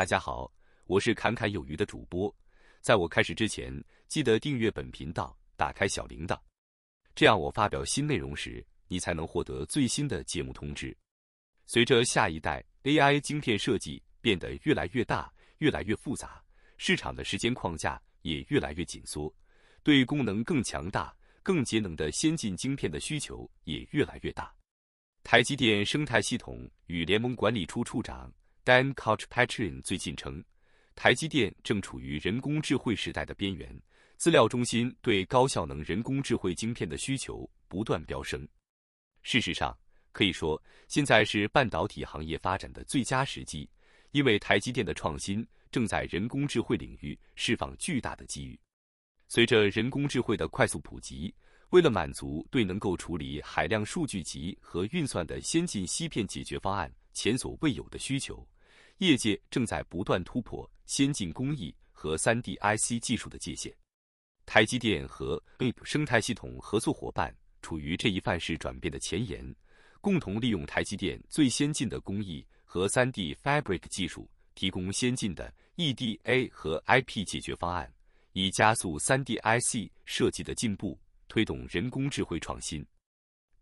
大家好，我是侃侃有余的主播。在我开始之前，记得订阅本频道，打开小铃铛，这样我发表新内容时，你才能获得最新的节目通知。随着下一代 AI 晶片设计变得越来越大、越来越复杂，市场的时间框架也越来越紧缩，对功能更强大、更节能的先进晶片的需求也越来越大。台积电生态系统与联盟管理处处长。Dan Koch u Patrin 最近称，台积电正处于人工智慧时代的边缘，资料中心对高效能人工智慧晶片的需求不断飙升。事实上，可以说现在是半导体行业发展的最佳时机，因为台积电的创新正在人工智慧领域释放巨大的机遇。随着人工智慧的快速普及，为了满足对能够处理海量数据集和运算的先进芯片解决方案前所未有的需求。业界正在不断突破先进工艺和 3D IC 技术的界限。台积电和 AIP 生态系统合作伙伴处于这一范式转变的前沿，共同利用台积电最先进的工艺和 3D Fabric 技术，提供先进的 EDA 和 IP 解决方案，以加速 3D IC 设计的进步，推动人工智慧创新。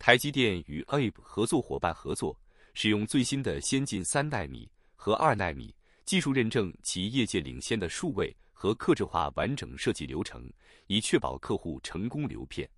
台积电与 AIP 合作伙伴合作，使用最新的先进三代米。和二纳米技术认证其业界领先的数位和客制化完整设计流程，以确保客户成功流片。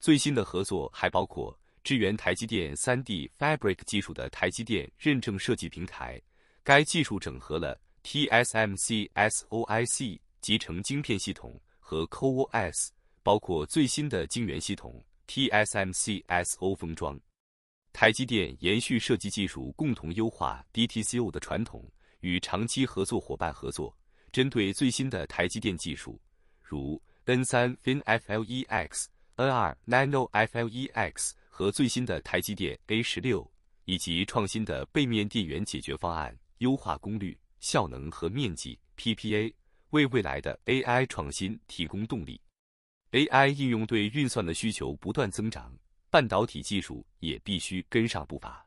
最新的合作还包括支援台积电 3D Fabric 技术的台积电认证设计平台。该技术整合了 TSMC SOI C 集成晶片系统和 CoS，包括最新的晶圆系统 TSMC SO 封装。台积电延续设计技术，共同优化 DTCO 的传统与长期合作伙伴合作，针对最新的台积电技术，如 N 三 FinFLEX、N 二 NanoFLEX 和最新的台积电 A 十六，以及创新的背面电源解决方案，优化功率、效能和面积 （PPA），为未来的 AI 创新提供动力。AI 应用对运算的需求不断增长。半导体技术也必须跟上步伐。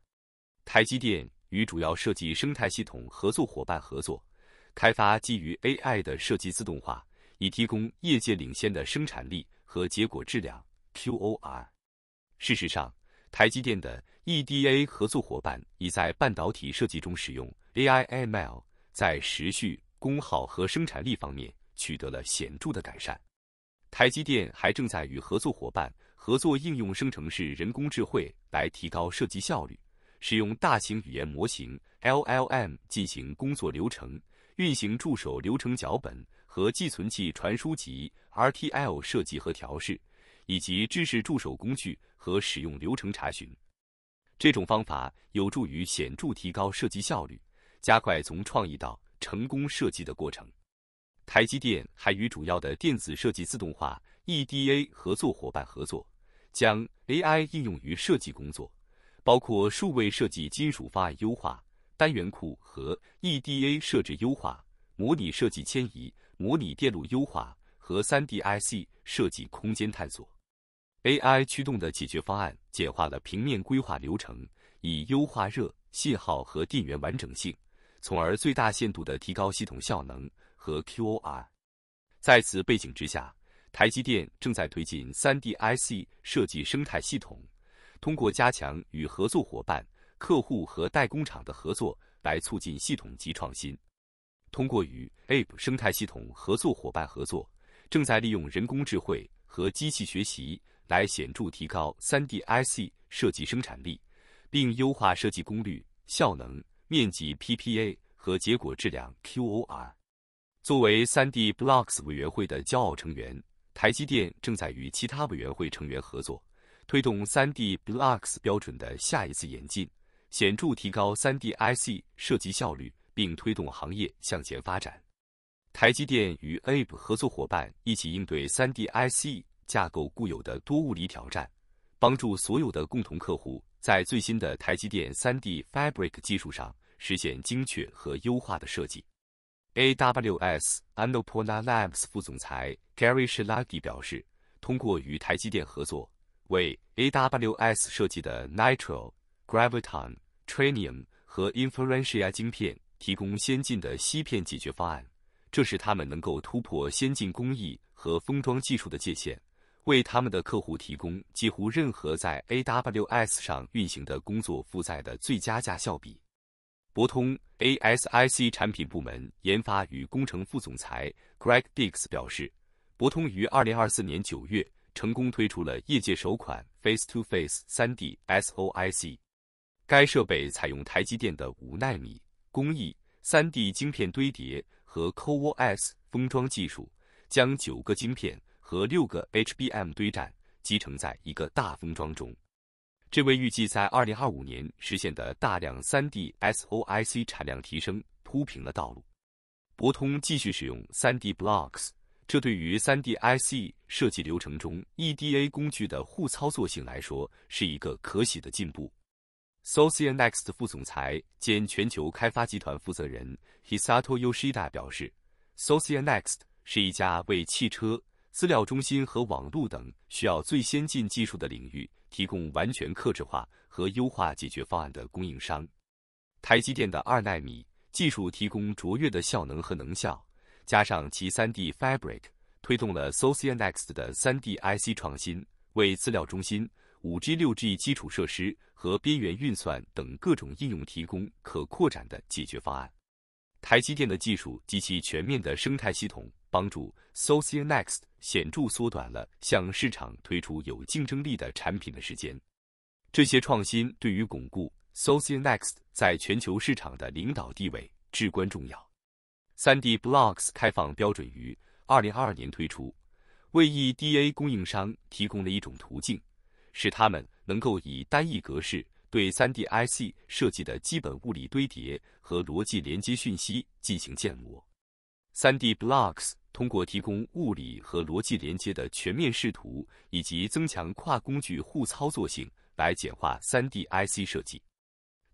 台积电与主要设计生态系统合作伙伴合作，开发基于 AI 的设计自动化，以提供业界领先的生产力和结果质量 （QoR）。事实上，台积电的 EDA 合作伙伴已在半导体设计中使用 AI ML，在时序、功耗和生产力方面取得了显著的改善。台积电还正在与合作伙伴。合作应用生成式人工智慧来提高设计效率，使用大型语言模型 （LLM） 进行工作流程运行助手、流程脚本和寄存器传输级 （RTL） 设计和调试，以及知识助手工具和使用流程查询。这种方法有助于显著提高设计效率，加快从创意到成功设计的过程。台积电还与主要的电子设计自动化 （EDA） 合作伙伴合作。将 AI 应用于设计工作，包括数位设计、金属方案优化、单元库和 EDA 设置优化、模拟设计迁移、模拟电路优化和 3D IC 设计空间探索。AI 驱动的解决方案简化了平面规划流程，以优化热、信号和电源完整性，从而最大限度地提高系统效能和 QoR。在此背景之下。台积电正在推进 3D IC 设计生态系统，通过加强与合作伙伴、客户和代工厂的合作，来促进系统级创新。通过与 AEP 生态系统合作伙伴合作，正在利用人工智能和机器学习来显著提高 3D IC 设计生产力，并优化设计功率、效能、面积 （PPA） 和结果质量 （QoR）。作为 3D Blocks 委员会的骄傲成员。台积电正在与其他委员会成员合作，推动 3D Blocks 标准的下一次演进，显著提高 3D IC 设计效率，并推动行业向前发展。台积电与 Abe 合作伙伴一起应对 3D IC 架构固有的多物理挑战，帮助所有的共同客户在最新的台积电 3D Fabric 技术上实现精确和优化的设计。AWS Annapurna Labs 副总裁 Gary s h l a g i 表示，通过与台积电合作，为 AWS 设计的 Nitro、Graviton、Tranium 和 i n f e r e n t i a 晶片提供先进的芯片解决方案。这是他们能够突破先进工艺和封装技术的界限，为他们的客户提供几乎任何在 AWS 上运行的工作负载的最佳价效比。博通 ASIC 产品部门研发与工程副总裁 Greg Dix 表示，博通于2024年9月成功推出了业界首款 Face-to-Face 3D SOIC。该设备采用台积电的5纳米工艺、3D 晶片堆叠和 CoWoS 封装技术，将九个晶片和六个 HBM 堆栈集成在一个大封装中。这为预计在二零二五年实现的大量三 D SOIc 产量提升铺平了道路。博通继续使用三 D Blocks，这对于三 D IC 设计流程中 EDA 工具的互操作性来说是一个可喜的进步。SoCiaNext 副总裁兼全球开发集团负责人 Hisato y o s h i d a 表示：“SoCiaNext 是一家为汽车、资料中心和网络等需要最先进技术的领域。”提供完全克制化和优化解决方案的供应商，台积电的二纳米技术提供卓越的效能和能效，加上其三 D Fabric，推动了 SoC i n e x 的三 D IC 创新，为资料中心、5G、6G 基础设施和边缘运算等各种应用提供可扩展的解决方案。台积电的技术及其全面的生态系统。帮助 SoCNext 显著缩短了向市场推出有竞争力的产品的时间。这些创新对于巩固 SoCNext 在全球市场的领导地位至关重要。3D Blocks 开放标准于二零二二年推出，为 EDA 供应商提供了一种途径，使他们能够以单一格式对 3D IC 设计的基本物理堆叠和逻辑连接信息进行建模。3D Blocks 通过提供物理和逻辑连接的全面视图，以及增强跨工具互操作性，来简化 3D IC 设计。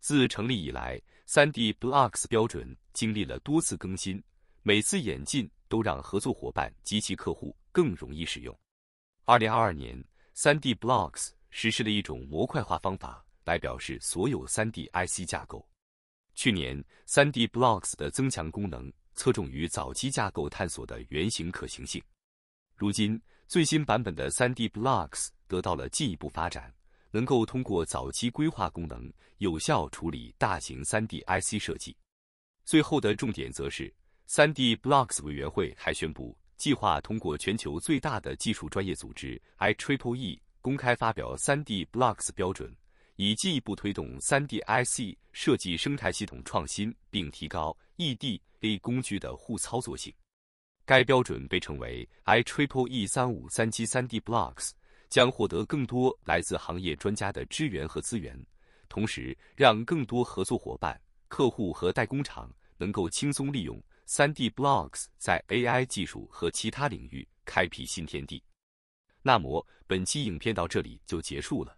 自成立以来，3D Blocks 标准经历了多次更新，每次演进都让合作伙伴及其客户更容易使用。2022年，3D Blocks 实施了一种模块化方法来表示所有 3D IC 架构。去年，3D Blocks 的增强功能。侧重于早期架构探索的原型可行性。如今，最新版本的 3D Blocks 得到了进一步发展，能够通过早期规划功能，有效处理大型 3D IC 设计。最后的重点则是，3D Blocks 委员会还宣布，计划通过全球最大的技术专业组织 i e e 公开发表 3D Blocks 标准。以进一步推动 3D IC 设计生态系统创新，并提高 EDA 工具的互操作性。该标准被称为 i e e 3 5 3 7 3 d Blocks，将获得更多来自行业专家的支援和资源，同时让更多合作伙伴、客户和代工厂能够轻松利用 3D Blocks 在 AI 技术和其他领域开辟新天地。那么，本期影片到这里就结束了。